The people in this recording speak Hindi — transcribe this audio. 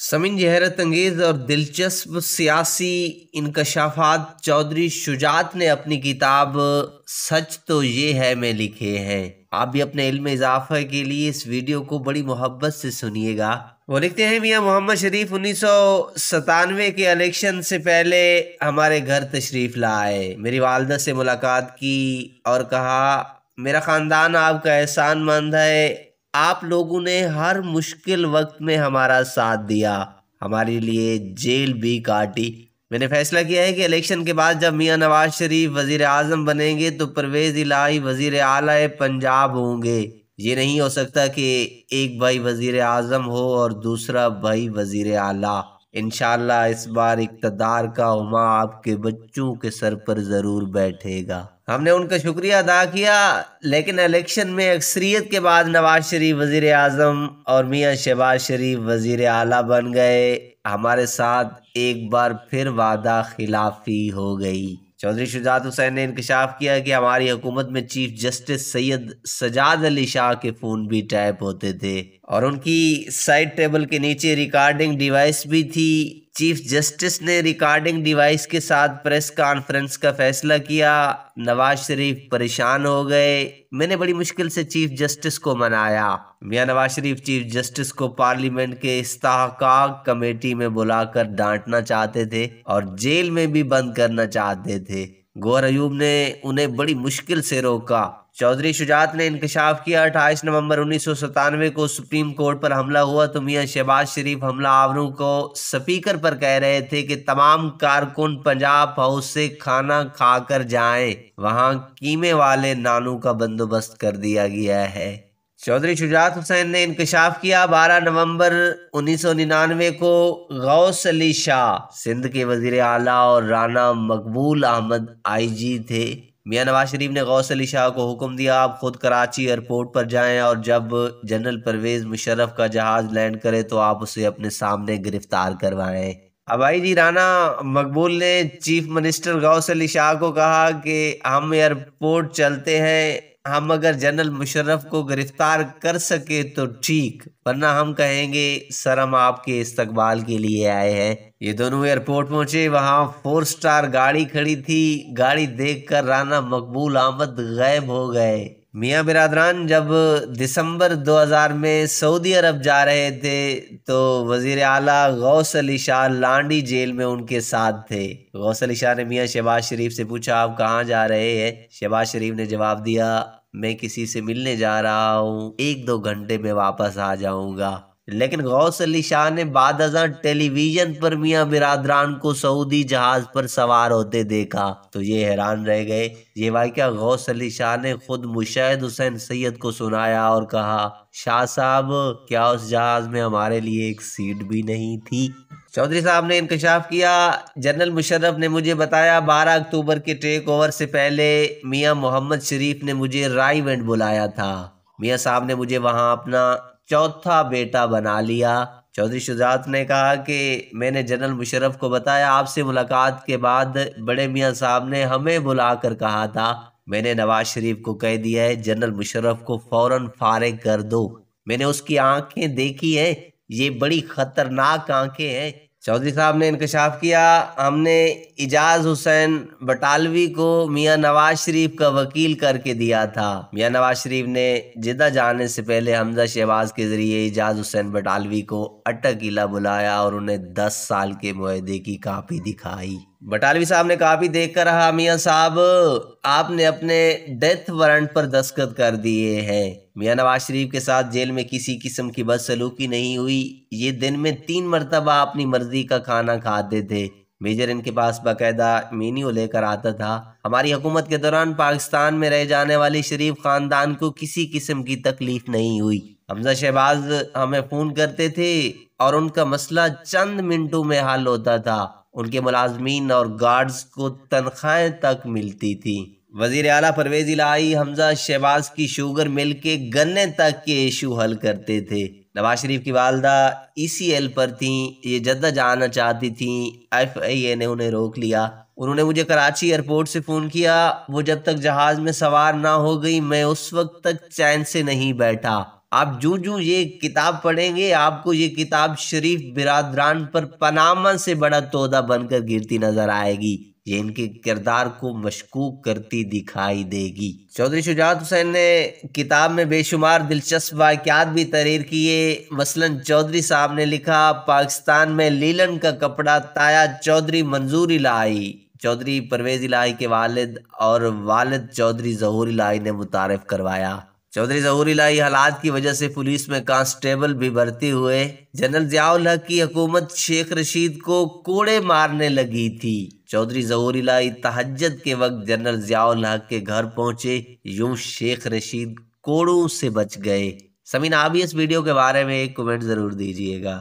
समिन जहरत अंगेज और दिलचस्प सियासी इनकशाफात चौधरी शुजात ने अपनी किताब सच तो ये है में लिखे हैं आप भी अपने इल्म इजाफे के लिए इस वीडियो को बड़ी मोहब्बत से सुनिएगा वो लिखते हैं मियाँ मोहम्मद शरीफ उन्नीस के इलेक्शन से पहले हमारे घर तशरीफ़ लाए मेरी वालदा से मुलाकात की और कहा मेरा ख़ानदान आपका एहसान मंद है आप लोगों ने हर मुश्किल वक्त में हमारा साथ दिया हमारे लिए जेल भी काटी मैंने फैसला किया है कि इलेक्शन के बाद जब मियाँ नवाज शरीफ वज़ी अजम बनेंगे तो परवेज़ इलाही वजीर आला पंजाब होंगे ये नहीं हो सकता कि एक भाई वज़ी अजम हो और दूसरा भाई वजीर आला इन इस बार इकतदार का उमा आपके बच्चों के सर पर ज़रूर बैठेगा हमने उनका शुक्रिया अदा किया लेकिन इलेक्शन में अक्सरियत के बाद नवाज शरीफ वज़ी अजम और मियाँ शहबाज शरीफ वज़ी अला बन गए हमारे साथ एक बार फिर वादा खिलाफी हो गई चौधरी शुजात हुसैन ने इंकशाफ किया कि हमारी हुकूमत में चीफ जस्टिस सैयद सजाद अली शाह के फ़ोन भी टैप होते थे और उनकी साइड टेबल के नीचे रिकॉर्डिंग डिवाइस भी थी चीफ जस्टिस ने रिकॉर्डिंग डिवाइस के साथ प्रेस कॉन्फ्रेंस का फैसला किया नवाज शरीफ परेशान हो गए मैंने बड़ी मुश्किल से चीफ जस्टिस को मनाया मियाँ नवाज शरीफ चीफ जस्टिस को पार्लियामेंट के इस्ताका कमेटी में बुलाकर डांटना चाहते थे और जेल में भी बंद करना चाहते थे गौर अयूब ने उन्हें बड़ी मुश्किल से रोका चौधरी शुजात ने इंकशाफ किया अट्ठाईस नवंबर उन्नीस को सुप्रीम कोर्ट पर हमला हुआ तो मियाँ शहबाज शरीफ हमला आवरों को स्पीकर पर कह रहे थे कि तमाम कारकुन पंजाब हाउस से खाना खाकर जाएं वहां कीमे वाले नानू का बंदोबस्त कर दिया गया है चौधरी शुजात हुसैन ने इंकशाफ किया 12 नवंबर 1999 को गौस अली शाह सिंध के वजीर आला और राना मकबूल अहमद आईजी थे मियाँ नवाज शरीफ ने गौस अली शाह को हुक्म दिया आप खुद कराची एयरपोर्ट पर जाएं और जब जनरल परवेज़ मुशर्रफ का जहाज़ लैंड करे तो आप उसे अपने सामने गिरफ्तार करवाएं अबाई जी राना मकबूल ने चीफ मिनिस्टर गौस अली शाह को कहा कि हम एयरपोर्ट चलते हैं हम अगर जनरल मुशर्रफ को गिरफ्तार कर सके तो ठीक वरना हम कहेंगे सर हम आपके इस्तकबाल के लिए आए हैं ये दोनों एयरपोर्ट पहुंचे वहां फोर स्टार गाड़ी खड़ी थी गाड़ी देखकर राना मकबूल आमद गायब हो गए मियाँ बिरादरान जब दिसंबर 2000 में सऊदी अरब जा रहे थे तो वज़ी अला गौस अली शाह लांडी जेल में उनके साथ थे गौस अली शाह ने मियाँ शहबाज शरीफ से पूछा आप कहाँ जा रहे हैं शहबाज शरीफ ने जवाब दिया मैं किसी से मिलने जा रहा हूँ एक दो घंटे में वापस आ जाऊँगा लेकिन गौस अली शाह ने बाद हजार टेलीविजन पर मियाँ बिरादरान को सऊदी जहाज पर सवार होते देखा तो ये हैरान रह गए ये वाक्य गौस अली शाह ने खुद मुशाहिद हुसैन सैयद को सुनाया और कहा शाह साहब क्या उस जहाज में हमारे लिए एक सीट भी नहीं थी चौधरी साहब ने इंकशाफ किया जनरल मुशर्रफ ने मुझे बताया 12 अक्टूबर के टेक ओवर से पहले मियाँ मोहम्मद शरीफ ने मुझे राई बुलाया था मियाँ साहब ने मुझे वहाँ अपना चौथा बेटा बना लिया चौधरी शुजात ने कहा कि मैंने जनरल मुशरफ को बताया आपसे मुलाकात के बाद बड़े मियाँ साहब ने हमें बुला कर कहा था मैंने नवाज शरीफ को कह दिया है जनरल मुशरफ को फौरन फारिग कर दो मैंने उसकी आंखें देखी है ये बड़ी खतरनाक आंखें हैं चौधरी साहब ने इंकशाफ किया हमने इजाज़ हुसैन बटालवी को मियाँ नवाज शरीफ का वकील करके दिया था मियाँ नवाज शरीफ ने जिदा जाने से पहले हमजा शहबाज के ज़रिए इजाज़ हुसैन बटालवी को अटक किला बुलाया और उन्हें दस साल के माहदे की कापी दिखाई बटालवी साहब ने कापी देख कर रहा मियाँ साहब आपने अपने डेथ वारंट पर दस्खत कर दिए हैं मियाँ नवाज शरीफ के साथ जेल में किसी किस्म की बदसलूकी नहीं हुई ये दिन में तीन मरतबा अपनी मर्ज़ी का खाना खाते थे मेजर इनके पास बाकायदा मीनियो लेकर आता था हमारी हुकूमत के दौरान पाकिस्तान में रह जाने वाले शरीफ ख़ानदान को किसी किस्म की तकलीफ नहीं हुई हमजा शहबाज हमें फ़ोन करते थे और उनका मसला चंद मिनटों में हल होता था उनके मुलाजमीन और गार्ड्स को तनख्वाहें तक मिलती थी वजीर अला परवेज इलाई हमजा शहबाज की शुगर मिल के गन्ने तक के इशू हल करते थे नवाज शरीफ की वालदा ई सी एल पर थी ये जद्दा जाना चाहती थी एफ आई ए ने उन्हें रोक लिया उन्होंने मुझे कराची एयरपोर्ट से फ़ोन किया वो जब तक जहाज़ में सवार ना हो गई मैं उस वक्त तक चैन से नहीं बैठा आप जो जो ये किताब पढ़ेंगे आपको ये किताब शरीफ बिरादरान पर पनामा से बड़ा तोदा बनकर गिरती नज़र आएगी ये इनके किरदार को मशकूक करती दिखाई देगी चौधरी शुजात हुसैन ने किताब में बेशुमार दिलचस्प वाक्यात भी तहरीर किए मसलन चौधरी साहब ने लिखा पाकिस्तान में लीलन का कपड़ा ताया चौधरी मंजूर इलाही चौधरी परवेज इलाही के वालिद और वालिद चौधरी जहूर इलाही ने मुतारफ़ करवाया चौधरी जहूर इलाही हालात की वजह से पुलिस में कांस्टेबल भी भर्ती हुए जनरल जियाउल हक की हुकूमत शेख रशीद को कोड़े मारने लगी थी चौधरी जहूरीला तहजद के वक्त जनरल जियाल हक के घर पहुंचे यूं शेख रशीद कोड़ों से बच गए समीन आप इस वीडियो के बारे में एक कमेंट ज़रूर दीजिएगा